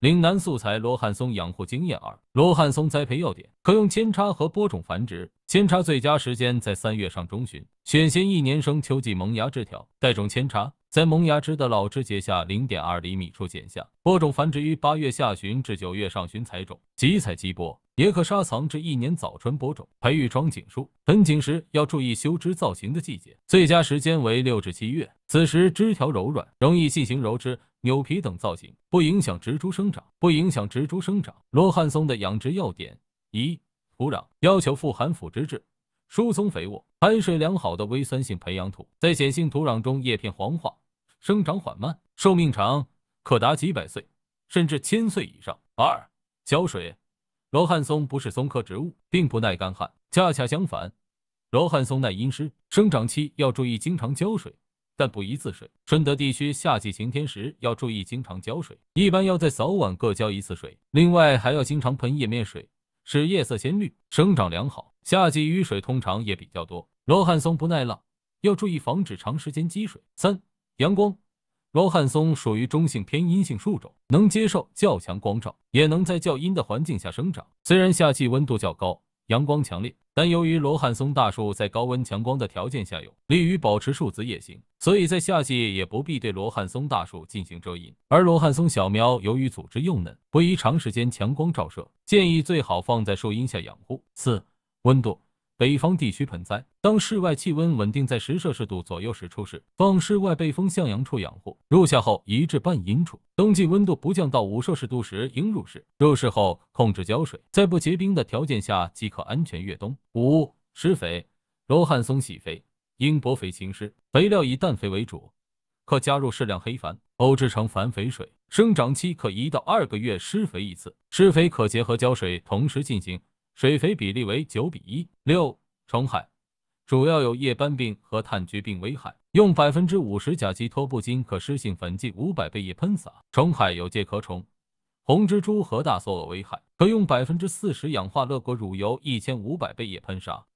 岭南素材罗汉松养护经验二：罗汉松栽培要点，可用扦插和播种繁殖。扦插最佳时间在三月上中旬，选鲜一年生秋季萌芽枝条，带种扦插，在萌芽枝的老枝节下零点二厘米处剪下。播种繁殖于八月下旬至九月上旬采种，即采即播，也可沙藏至一年早春播种。培育桩景树，盆景时要注意修枝造型的季节，最佳时间为六至七月，此时枝条柔软，容易进行柔枝。扭皮等造型不影响植株生长，不影响植株生长。罗汉松的养殖要点：一、土壤要求富含腐殖质、疏松肥沃、排水良好的微酸性培养土，在碱性土壤中叶片黄化，生长缓慢，寿命长，可达几百岁甚至千岁以上。二、浇水。罗汉松不是松科植物，并不耐干旱，恰恰相反，罗汉松耐阴湿，生长期要注意经常浇水。但不宜自水。顺德地区夏季晴天时要注意经常浇水，一般要在早晚各浇一次水。另外还要经常喷叶面水，使叶色鲜绿，生长良好。夏季雨水通常也比较多，罗汉松不耐涝，要注意防止长时间积水。三、阳光。罗汉松属于中性偏阴性树种，能接受较强光照，也能在较阴的环境下生长。虽然夏季温度较高，阳光强烈。但由于罗汉松大树在高温强光的条件下有利于保持树子叶行，所以在夏季也不必对罗汉松大树进行遮阴。而罗汉松小苗由于组织幼嫩，不宜长时间强光照射，建议最好放在树荫下养护。四、温度。北方地区盆栽，当室外气温稳定在十摄氏度左右时出室，放室外背风向阳处养护。入夏后移至半阴处，冬季温度不降到五摄氏度时应入室。入室后控制浇水，在不结冰的条件下即可安全越冬。五、施肥。罗汉松喜肥，应薄肥勤施，肥料以氮肥为主，可加入适量黑矾，沤制成矾肥水。生长期可一到二个月施肥一次，施肥可结合浇水同时进行。水肥比例为九比一。六虫害主要有叶斑病和炭疽病危害，用百分之五十甲基托布津可湿性粉剂五百倍液喷洒。虫害有介壳虫、红蜘蛛和大梭蛾危害，可用百分之四十氧化乐果乳油一千五百倍液喷杀。